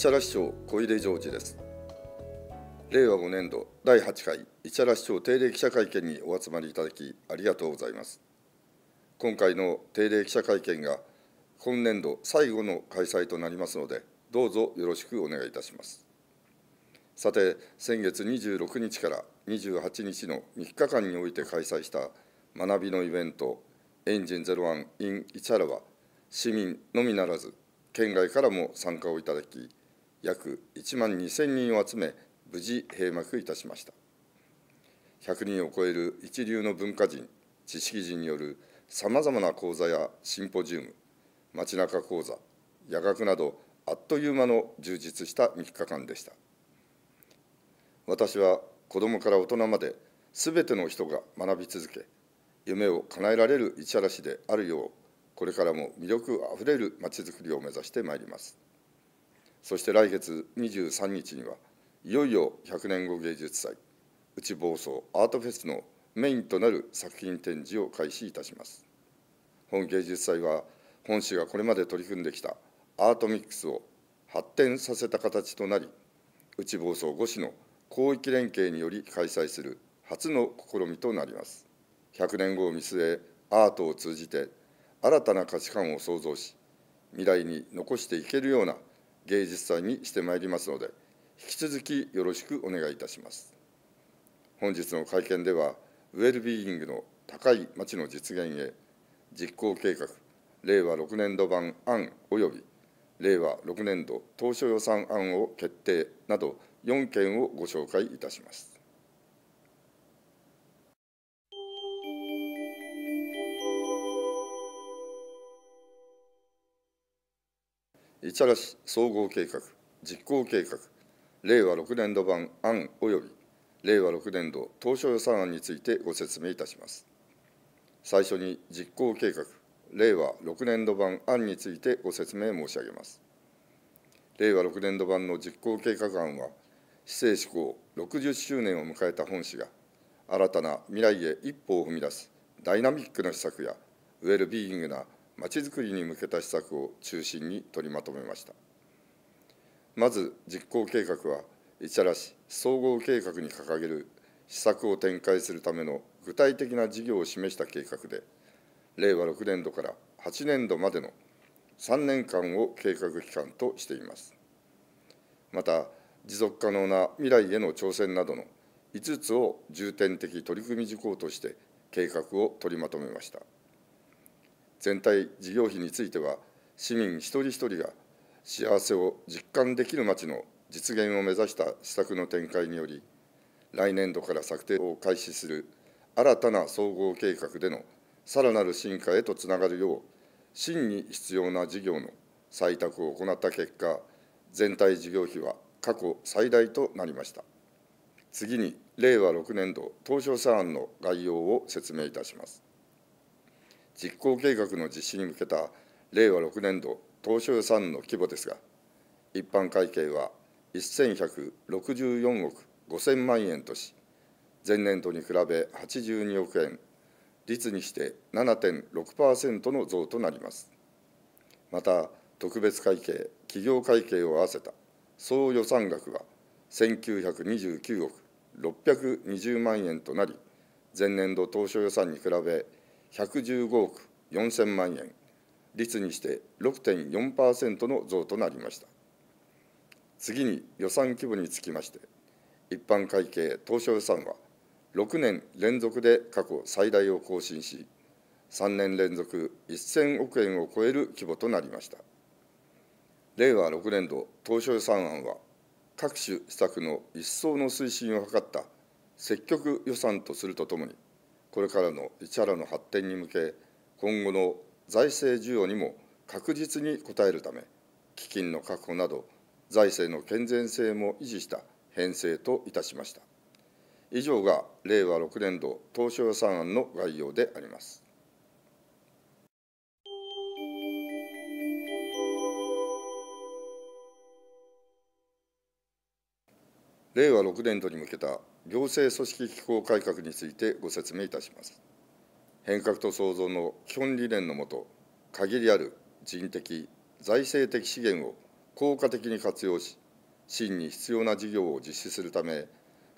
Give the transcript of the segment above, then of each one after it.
チャラ市長小出常治です令和5年度第8回市原市長定例記者会見にお集まりいただきありがとうございます今回の定例記者会見が今年度最後の開催となりますのでどうぞよろしくお願いいたしますさて先月26日から28日の3日間において開催した学びのイベントエンジン01 in イン市原は市民のみならず県外からも参加をいただき約1万2000人を集め、無事閉幕いたしました。100人を超える一流の文化人、知識人によるさまざまな講座やシンポジウム、街中講座、夜学など、あっという間の充実した3日間でした。私は子どもから大人まで、すべての人が学び続け、夢を叶えられる市原市であるよう、これからも魅力あふれる街づくりを目指してまいります。そして来月23日には、いよいよ100年後芸術祭、内房総アートフェスのメインとなる作品展示を開始いたします。本芸術祭は、本市がこれまで取り組んできたアートミックスを発展させた形となり、内房総5市の広域連携により開催する初の試みとなります。100年後を見据え、アートを通じて新たな価値観を創造し、未来に残していけるような芸術祭にしてまいりますので、引き続きよろしくお願いいたします。本日の会見では、ウェルビーイングの高い町の実現へ、実行計画、令和6年度版案及び令和6年度当初予算案を決定など4件をご紹介いたします。リチャラ市総合計画、実行計画、令和6年度版案及び令和6年度当初予算案についてご説明いたします。最初に実行計画、令和6年度版案についてご説明申し上げます。令和6年度版の実行計画案は、市政施行60周年を迎えた本市が、新たな未来へ一歩を踏み出すダイナミックな施策や、ウェルビーイングなまちづくりに向けた施策を中心に取りまとめましたまず実行計画は市原市総合計画に掲げる施策を展開するための具体的な事業を示した計画で令和6年度から8年度までの3年間を計画期間としていますまた持続可能な未来への挑戦などの5つを重点的取り組み事項として計画を取りまとめました全体事業費については、市民一人一人が幸せを実感できる町の実現を目指した施策の展開により、来年度から策定を開始する新たな総合計画でのさらなる進化へとつながるよう、真に必要な事業の採択を行った結果、全体事業費は過去最大となりました。次に、令和6年度当初者案の概要を説明いたします。実行計画の実施に向けた令和6年度当初予算の規模ですが、一般会計は1164億5000万円とし、前年度に比べ82億円、率にして7.6%の増となります。また、特別会計、企業会計を合わせた総予算額は1929億620万円となり、前年度当初予算に比べ115億4000万円、率にして6.4%の増となりました。次に予算規模につきまして、一般会計当初予算は6年連続で過去最大を更新し、3年連続1000億円を超える規模となりました。令和6年度当初予算案は、各種施策の一層の推進を図った積極予算とするとともに、これからの市原の発展に向け、今後の財政需要にも確実に応えるため、基金の確保など、財政の健全性も維持した編成といたしました。以上が令和6年度当初予算案の概要であります。令和6年度に向けた行政組織機構改革についてご説明いたします。変革と創造の基本理念のもと、限りある人的、財政的資源を効果的に活用し、真に必要な事業を実施するため、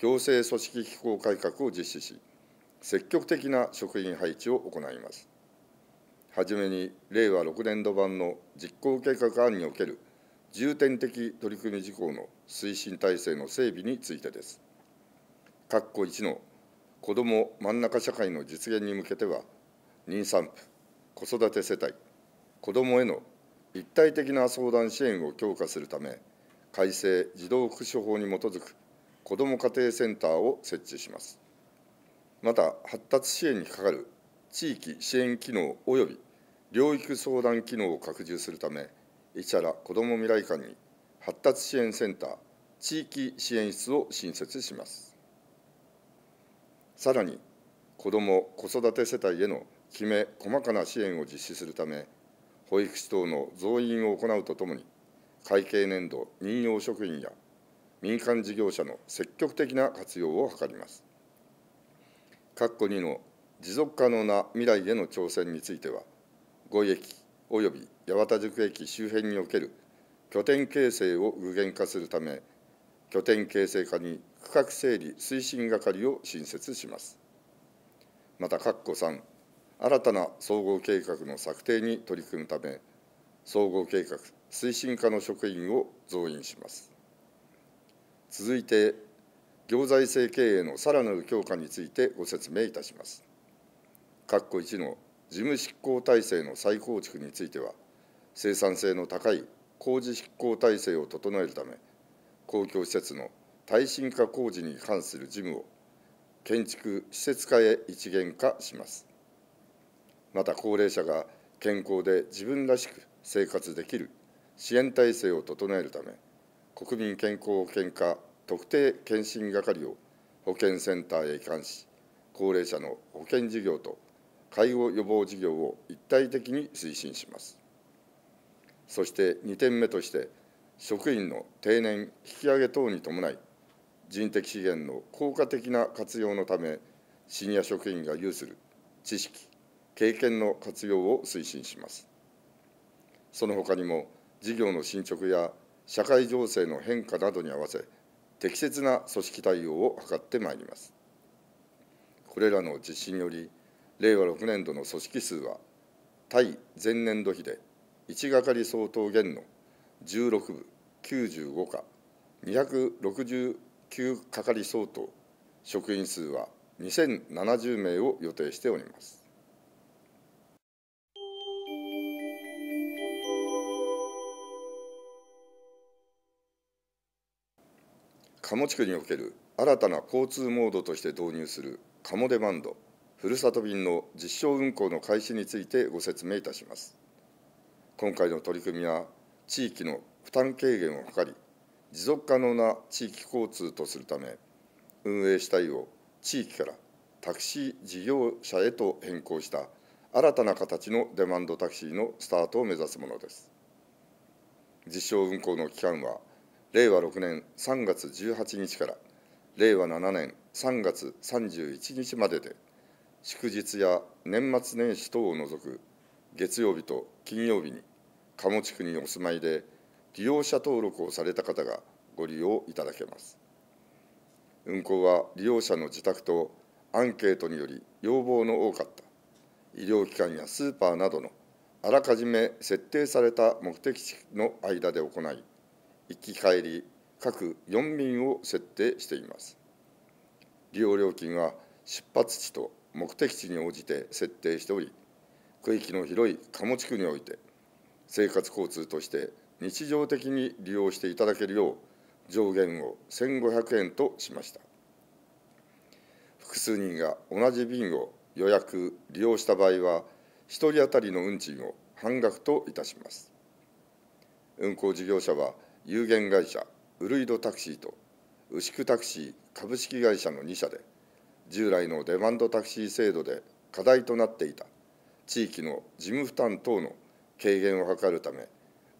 行政組織機構改革を実施し、積極的な職員配置を行います。はじめに、令和6年度版の実行計画案における重点的取り組み事項の推進体制の整備についてです。括弧1の子ども真ん中社会の実現に向けては、妊産婦、子育て世帯、子どもへの一体的な相談支援を強化するため、改正児童福祉法に基づく子ども家庭センターを設置します。また、発達支援にかかる地域支援機能及び療育相談機能を拡充するため、市原こども未来館に発達支援センター地域支援室を新設しますさらに子ども・子育て世帯へのきめ細かな支援を実施するため保育士等の増員を行うとともに会計年度任用職員や民間事業者の積極的な活用を図ります。括弧2の持続可能な未来への挑戦については、語益、及び八幡宿駅周辺における拠点形成を具現化するため拠点形成課に区画整理推進係を新設しますまた括弧3新たな総合計画の策定に取り組むため総合計画推進課の職員を増員します続いて行財政経営のさらなる強化についてご説明いたします括弧1の事務執行体制の再構築については生産性の高い工事執行体制を整えるため公共施設の耐震化工事に関する事務を建築施設化へ一元化しますまた高齢者が健康で自分らしく生活できる支援体制を整えるため国民健康保険課特定健診係を保健センターへ移管し高齢者の保険事業と介護予防事業を一体的に推進します。そして2点目として、職員の定年、引き上げ等に伴い、人的資源の効果的な活用のため、シニア職員が有する知識、経験の活用を推進します。その他にも、事業の進捗や社会情勢の変化などに合わせ、適切な組織対応を図ってまいります。これらの実施により、令和6年度の組織数は、対前年度比で1係相当減の16部95課、269係相当、職員数は2070名を予定しております。鴨地区における新たな交通モードとして導入する鴨デバンドふるさと便の実証運行の開始についてご説明いたします今回の取り組みは地域の負担軽減を図り持続可能な地域交通とするため運営主体を地域からタクシー事業者へと変更した新たな形のデマンドタクシーのスタートを目指すものです実証運行の期間は令和6年3月18日から令和7年3月31日までで祝日や年末年始等を除く月曜日と金曜日に鴨地区にお住まいで利用者登録をされた方がご利用いただけます運行は利用者の自宅とアンケートにより要望の多かった医療機関やスーパーなどのあらかじめ設定された目的地の間で行い行き帰り各4便を設定しています利用料金は出発地と目的地に応じて設定しており区域の広い鴨地区において生活交通として日常的に利用していただけるよう上限を1500円としました複数人が同じ便を予約利用した場合は1人当たりの運賃を半額といたします運行事業者は有限会社ウルイドタクシーと牛久タクシー株式会社の2社で従来のデマンドタクシー制度で課題となっていた地域の事務負担等の軽減を図るため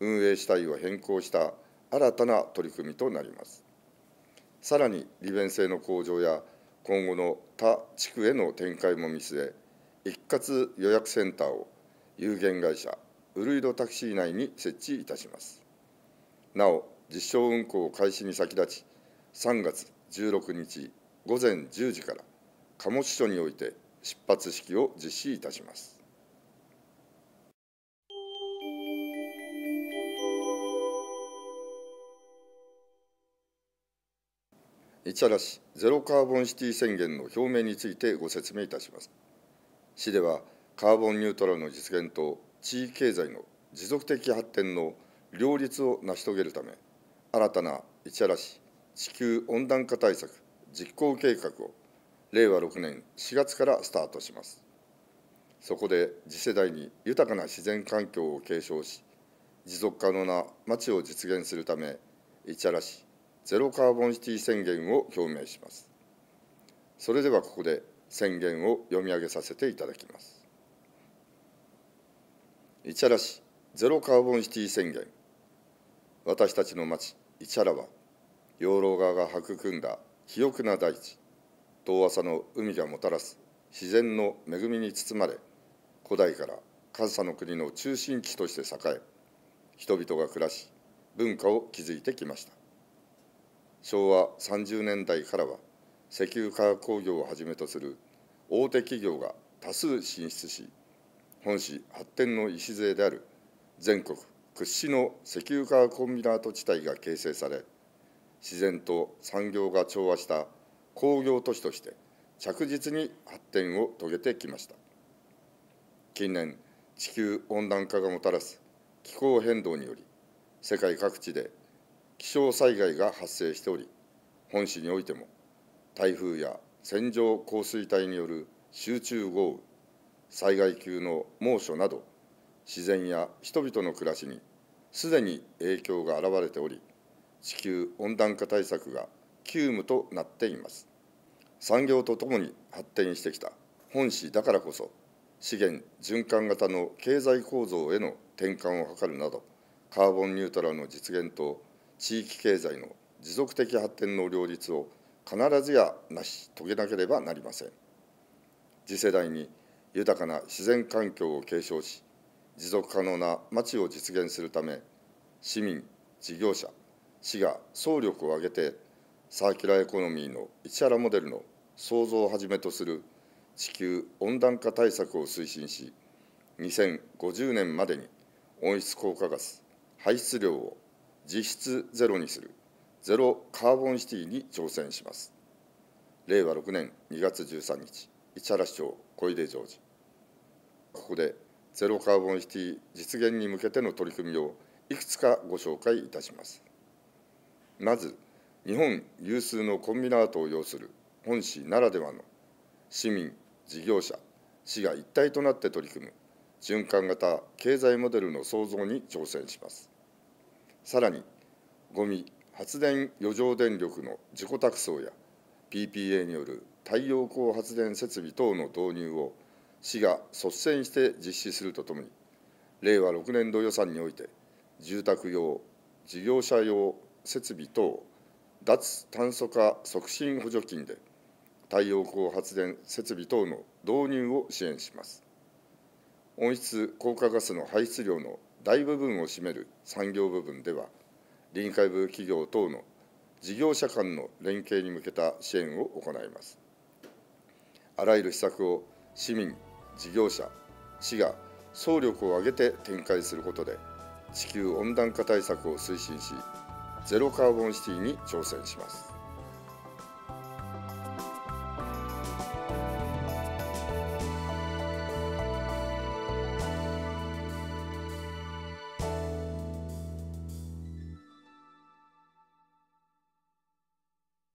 運営主体を変更した新たな取り組みとなりますさらに利便性の向上や今後の他地区への展開も見据え一括予約センターを有限会社ウルイドタクシー内に設置いたしますなお実証運行開始に先立ち3月16日午前10時から鴨志署において出発式を実施いたします。市原市ゼロカーボンシティ宣言の表明についてご説明いたします市ではカーボンニュートラルの実現と地域経済の持続的発展の両立を成し遂げるため新たな市原市地球温暖化対策実行計画を令和6年4月からスタートします。そこで次世代に豊かな自然環境を継承し、持続可能な町を実現するため、市原市ゼロカーボンシティ宣言を表明します。それではここで宣言を読み上げさせていただきます。市原市ゼロカーボンシティ宣言私たちの町市原は養老川が育んだ肥沃な大地遠浅の海がもたらす自然の恵みに包まれ古代から上総の国の中心地として栄え人々が暮らし文化を築いてきました昭和30年代からは石油化学工業をはじめとする大手企業が多数進出し本市発展の礎である全国屈指の石油化学コンビナート地帯が形成され自然と産業が調和した工業都市として着実に発展を遂げてきました近年地球温暖化がもたらす気候変動により世界各地で気象災害が発生しており本市においても台風や線状降水帯による集中豪雨災害級の猛暑など自然や人々の暮らしにすでに影響が現れており地球温暖化対策が急務となっています産業とともに発展してきた本市だからこそ資源循環型の経済構造への転換を図るなどカーボンニュートラルの実現と地域経済の持続的発展の両立を必ずや成し遂げなければなりません次世代に豊かな自然環境を継承し持続可能な町を実現するため市民事業者市が総力を挙げてサーキュラーエコノミーの市原モデルの創造をはじめとする地球温暖化対策を推進し2050年までに温室効果ガス排出量を実質ゼロにするゼロカーボンシティに挑戦します令和6年2月13日市原市長小出常時ここでゼロカーボンシティ実現に向けての取り組みをいくつかご紹介いたしますまず日本有数のコンビナートを要する本市ならではの市民事業者市が一体となって取り組む循環型経済モデルの創造に挑戦しますさらにごみ発電余剰電力の自己託送や PPA による太陽光発電設備等の導入を市が率先して実施するとともに令和6年度予算において住宅用事業者用設備等脱炭素化促進補助金で太陽光発電設備等の導入を支援します温室効果ガスの排出量の大部分を占める産業部分では臨海部企業等の事業者間の連携に向けた支援を行いますあらゆる施策を市民事業者市が総力を挙げて展開することで地球温暖化対策を推進しゼロカーボンシティに挑戦します